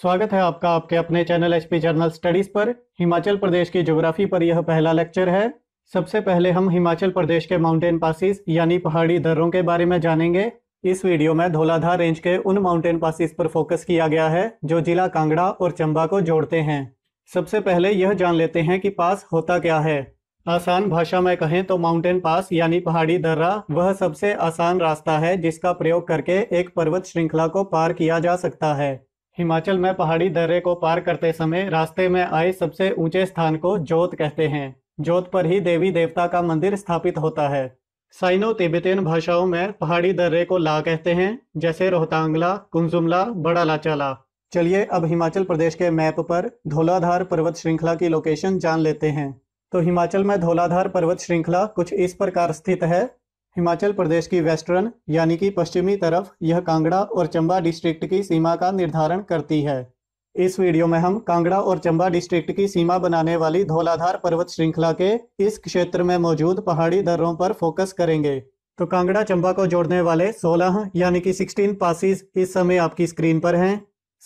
स्वागत है आपका आपके अपने channel H P journal studies पर हिमाचल प्रदेश की ज्योग्राफी पर यह पहला लेक्चर है सबसे पहले हम हिमाचल प्रदेश के माउंटेन पासिस यानी पहाड़ी दर्रों के बारे में जानेंगे इस वीडियो में धौलाधार रेंज के उन माउंटेन पासिस पर फोकस किया गया है जो जिला कांगड़ा और चंबा को जोड़ते हैं सबसे पहले यह जान लेते हैं कि पास होता क्या है आसान भाषा में कहें तो माउंटेन पास यानी पहाड़ी दर्रा वह सबसे आसान रास्ता है जिसका प्रयोग करके एक पर्वत श्रृंखला को पार किया जा सकता है हिमाचल में पहाड़ी दर्रे को पार करते समय रास्ते में आए सबसे ऊंचे स्थान को जोत कहते हैं जोत पर ही देवी देवता का मंदिर स्थापित होता है साइनो तिब्बतीन भाषाओं में पहाड़ी दर्रे को ला कहते हैं जैसे रोहतांगला कुंजुमला बड़ा लाचाला चलिए अब हिमाचल प्रदेश के मैप पर धोलाधार पर्वत श्रृंखला की लोकेशन जान लेते हैं तो हिमाचल में धोलाधार पर्वत श्रृंखला कुछ इस प्रकार स्थित है हिमाचल प्रदेश की वेस्टर्न यानी कि पश्चिमी तरफ यह कांगड़ा और चंबा डिस्ट्रिक्ट की सीमा का निर्धारण करती है इस वीडियो में हम कांगड़ा और चंबा डिस्ट्रिक्ट की सीमा बनाने वाली धौलाधार पर्वत श्रृंखला के इस क्षेत्र में मौजूद पहाड़ी दर्रों पर फोकस करेंगे तो कांगड़ा चंबा को जोड़ने वाले 16 यानी कि 16 पासिस इस समय आपकी स्क्रीन पर हैं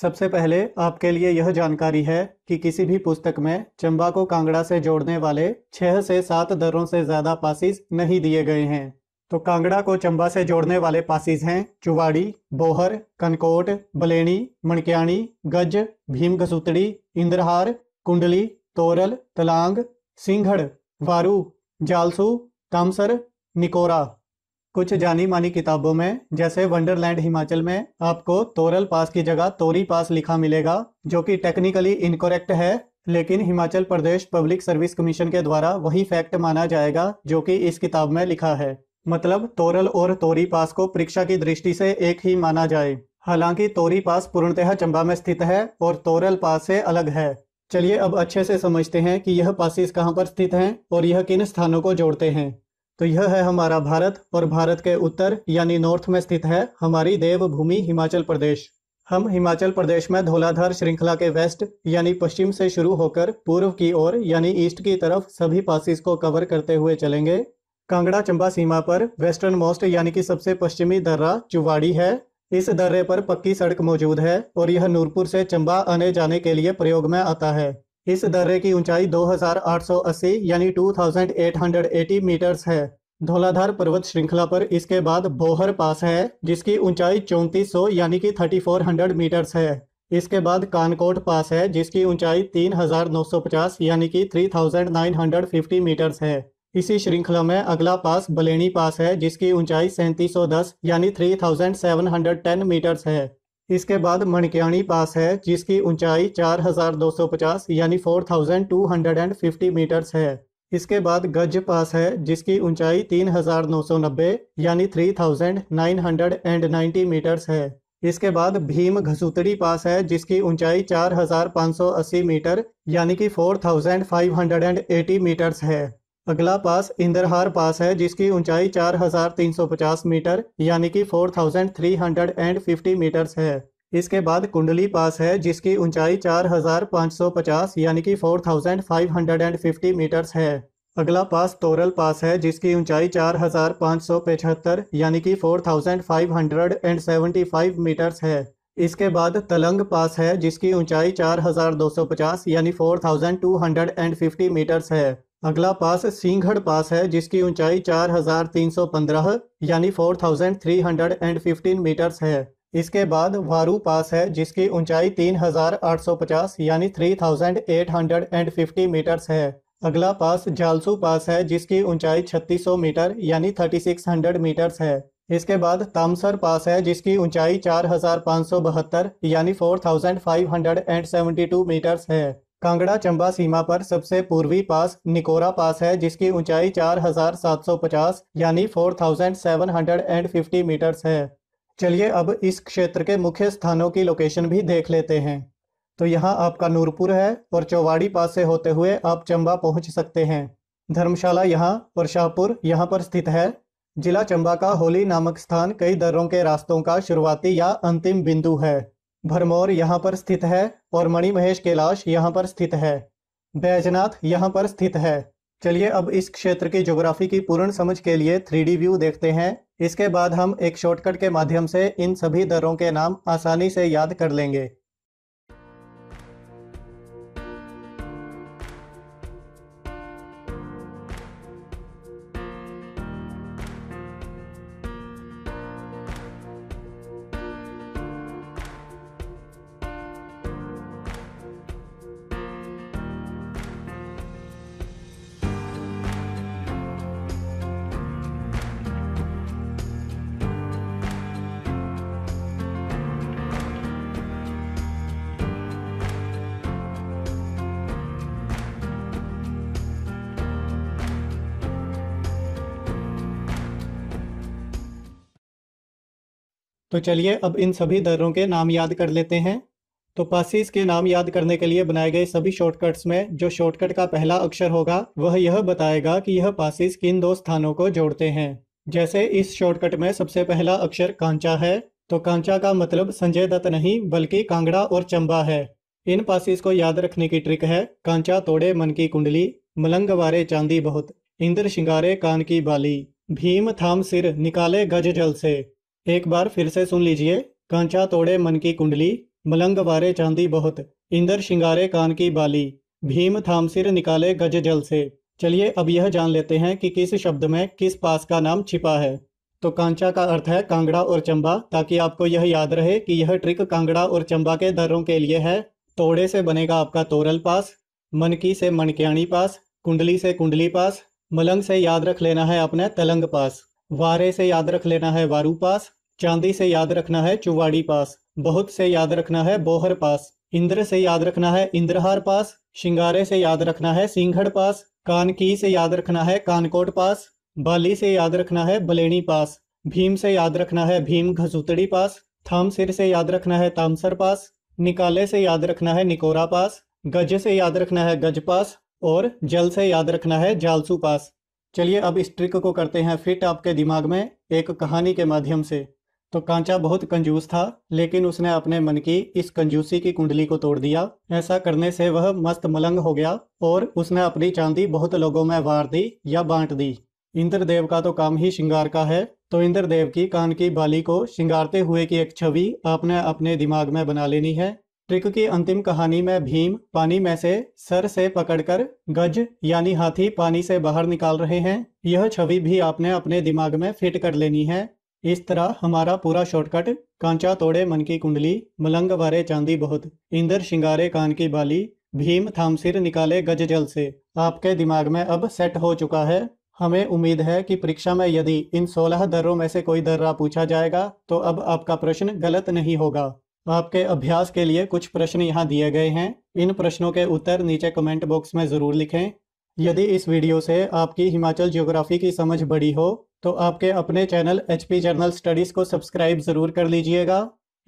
सबसे पहले आपके लिए यह जानकारी है कि किसी भी पुस्तक में चंबा को कांगड़ा से जोड़ने वाले छह से सात दरों से ज्यादा पासिस नहीं दिए गए हैं तो कांगड़ा को चंबा से जोड़ने वाले पासिस हैं चुवाड़ी बोहर कनकोट बलेणी मणक्याणी गज भीम घसुतड़ी इंद्रहार कुंडली तोरल तलांग सिंघड़ वारू जालसू तामसर निकोरा कुछ जानी मानी किताबों में जैसे वंडरलैंड हिमाचल में आपको तोरल पास की जगह तोरी पास लिखा मिलेगा जो कि टेक्निकली इनकोरेक्ट है लेकिन Himachal Pradesh public service commission के द्वारा वही फैक्ट माना जाएगा जो कि इस किताब में लिखा है मतलब तोरल और तोरी पास को परीक्षा की दृष्टि से एक ही माना जाए हालांकि तोरी पास पूर्णतः चंबा में स्थित है और तोरल पास से अलग है चलिए अब अच्छे से समझते हैं कि यह पासिस कहाँ पर स्थित हैं और यह किन स्थानों को जोड़ते हैं तो यह है हमारा भारत और भारत के उत्तर यानी नॉर्थ में स्थित है हमारी देवभूमि हिमाचल प्रदेश हम हिमाचल प्रदेश में धौलाधार श्रृंखला के वेस्ट यानी पश्चिम से शुरू होकर पूर्व की ओर यानी ईस्ट की तरफ सभी पासिस को कवर करते हुए चलेंगे कांगड़ा चंबा सीमा पर वेस्टर्न मोस्ट यानी कि सबसे पश्चिमी दर्रा चुवाड़ी है इस दर्रे पर पक्की सड़क मौजूद है और यह नूरपुर से चंबा आने जाने के लिए प्रयोग में आता है इस दर्रे की ऊंचाई 2880 यानी 2880 मीटर्स है धौलाधार पर्वत श्रृंखला पर इसके बाद बोहर पास है जिसकी ऊंचाई 3400 यानी कि 3400 मीटर्स है इसके बाद कानकोट पास है जिसकी ऊंचाई 3950 यानी कि 3950 मीटर्स है इसी श्रृंखला में अगला पास बलेनी पास है जिसकी ऊंचाई 3710 यानी 3710 मीटर्स है इसके बाद मणक्याणी पास है जिसकी ऊंचाई 4250 यानी 4250 मीटर्स है इसके बाद गज पास है जिसकी ऊंचाई 3990 यानी 3990 मीटर्स है इसके बाद भीम घसुतड़ी पास है जिसकी ऊंचाई 4580 मीटर यानी कि 4580 मीटर्स है अगला पास इंद्रहार पास है जिसकी ऊंचाई 4,350 मीटर यानी कि 4,350 मीटर है इसके बाद कुंडली पास है जिसकी ऊंचाई 4,550 यानी कि 4,550 मीटर्स है अगला पास तोरल पास है जिसकी ऊंचाई 4,575 यानी कि 4,575 मीटर्स है इसके बाद तलंग पास है जिसकी ऊंचाई 4,250 यानी 4,250 मीटर्स है अगला पास सिंहगढ़ पास है जिसकी ऊंचाई 4,315 यानी 4,315 मीटर्स है इसके बाद वारू पास है जिसकी ऊंचाई 3,850 यानी 3,850 मीटर्स है अगला पास जालसू पास है जिसकी ऊंचाई 3600 मीटर यानी 3,600 मीटर्स है इसके बाद तामसर पास है जिसकी ऊंचाई 4,572 यानी 4,572 मीटर्स है कांगड़ा चंबा सीमा पर सबसे पूर्वी पास निकोरा पास है जिसकी ऊंचाई 4,750 यानी 4,750 मीटर्स है चलिए अब इस क्षेत्र के मुख्य स्थानों की लोकेशन भी देख लेते हैं तो यहाँ आपका नूरपुर है और चौवाड़ी पास से होते हुए आप चंबा पहुँच सकते हैं धर्मशाला यहाँ और शाहपुर यहाँ पर स्थित है जिला चंबा का होली नामक स्थान कई दर्रों के रास्तों का शुरुआती या अंतिम बिंदु है भरमौर यहाँ पर स्थित है और मणि महेश कैलाश यहाँ पर स्थित है बैजनाथ यहाँ पर स्थित है चलिए अब इस क्षेत्र की ज्योग्राफी की पूर्ण समझ के लिए थ्री व्यू देखते हैं इसके बाद हम एक शॉर्टकट के माध्यम से इन सभी दरों के नाम आसानी से याद कर लेंगे तो चलिए अब इन सभी दरों के नाम याद कर लेते हैं तो पासिस के नाम याद करने के लिए बनाए गए सभी शॉर्टकट्स में जो शॉर्टकट का पहला अक्षर होगा वह यह बताएगा कि यह पासिस किन दो स्थानों को जोड़ते हैं जैसे इस शॉर्टकट में सबसे पहला अक्षर कांचा है तो कांचा का मतलब संजय दत्त नहीं बल्कि कांगड़ा और चंबा है इन पासिस को याद रखने की ट्रिक है कांचा तोड़े मन की कुंडली मलंग वारे चांदी बहुत इंद्र शिंगारे कान की बाली भीम थाम सिर निकाले गज जल से एक बार फिर से सुन लीजिए कांचा तोड़े मन की कुंडली मलंग वारे चांदी बहुत इंदर शिंगारे कान की बाली भीम थाम सिर निकाले गज जल से चलिए अब यह जान लेते हैं कि किस शब्द में किस पास का नाम छिपा है तो कांचा का अर्थ है कांगड़ा और चंबा ताकि आपको यह याद रहे कि यह ट्रिक कांगड़ा और चंबा के दरों के लिए है तोड़े से बनेगा आपका तोरल पास मनकी से मनक्याणी पास कुंडली से कुंडली पास मलंग से याद रख लेना है अपने तलंग पास वारे से याद रख लेना है वारू पास चांदी से याद रखना है चुवाड़ी पास बहुत से याद रखना है बोहर पास इंद्र से याद रखना है इंद्रहार पास शिंगारे से याद रखना है सिंघड़ पास कानकी से याद रखना है कानकोट पास बाली से याद रखना है बलेनी पास भीम से याद रखना है भीम घसुतड़ी पास थामसिर से याद रखना है तामसर पास निकाले से याद रखना है निकोरा पास गज से याद रखना है गज पास और जल से याद रखना है जालसू पास चलिए अब इस ट्रिक को करते हैं फिट आपके दिमाग में एक कहानी के माध्यम से तो कांचा बहुत कंजूस था लेकिन उसने अपने मन की इस कंजूसी की कुंडली को तोड़ दिया ऐसा करने से वह मस्त मलंग हो गया और उसने अपनी चांदी बहुत लोगों में वार दी या बांट दी इंद्रदेव का तो काम ही श्रृंगार का है तो इंद्रदेव की कान की बाली को श्रृंगारते हुए की एक छवि आपने अपने दिमाग में बना लेनी है ट्रिक की अंतिम कहानी में भीम पानी में से सर से पकड़कर गज यानी हाथी पानी से बाहर निकाल रहे हैं यह छवि भी आपने अपने दिमाग में फिट कर लेनी है इस तरह हमारा पूरा शॉर्टकट कांचा तोड़े मन की कुंडली मलंग वारे चांदी बहुत इंद्र शिंगारे कान की बाली भीम थाम सिर निकाले गज जल से आपके दिमाग में अब सेट हो चुका है हमें उम्मीद है कि परीक्षा में यदि इन सोलह दर्रों में से कोई दर्रा पूछा जाएगा तो अब आपका प्रश्न गलत नहीं होगा आपके अभ्यास के लिए कुछ प्रश्न यहाँ दिए गए हैं इन प्रश्नों के उत्तर नीचे कमेंट बॉक्स में ज़रूर लिखें यदि इस वीडियो से आपकी हिमाचल ज्योग्राफी की समझ बड़ी हो तो आपके अपने channel H P journal studies को सब्सक्राइब ज़रूर कर लीजिएगा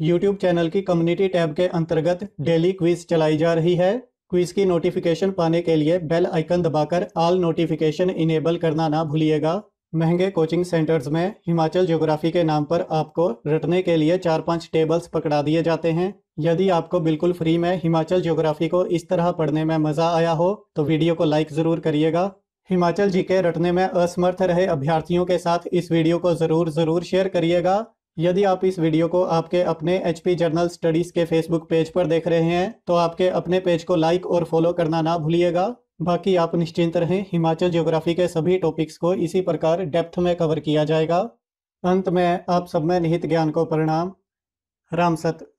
यूट्यूब चैनल की कम्युनिटी टैब के अंतर्गत डेली क्विज चलाई जा रही है क्विज की नोटिफिकेशन पाने के लिए बेल आइकन दबाकर ऑल नोटिफिकेशन इनेबल करना ना भूलिएगा महंगे कोचिंग सेंटर्स में हिमाचल ज्योग्राफी के नाम पर आपको रटने के लिए चार पांच टेबल्स पकड़ा दिए जाते हैं यदि आपको बिल्कुल फ्री में हिमाचल ज्योग्राफी को इस तरह पढ़ने में मज़ा आया हो तो वीडियो को लाइक ज़रूर करिएगा हिमाचल जीके रटने में असमर्थ रहे अभ्यर्थियों के साथ इस वीडियो को ज़रूर ज़रूर शेयर करिएगा यदि आप इस वीडियो को आपके अपने एच पी जर्नल स्टडीज़ के फेसबुक पेज पर देख रहे हैं तो आपके अपने पेज को लाइक और फॉलो करना ना भूलिएगा बाकी आप निश्चिंत रहें हिमाचल ज्योग्राफी के सभी टॉपिक्स को इसी प्रकार डेप्थ में कवर किया जाएगा अंत में आप सब में निहित ज्ञान को परिणाम सत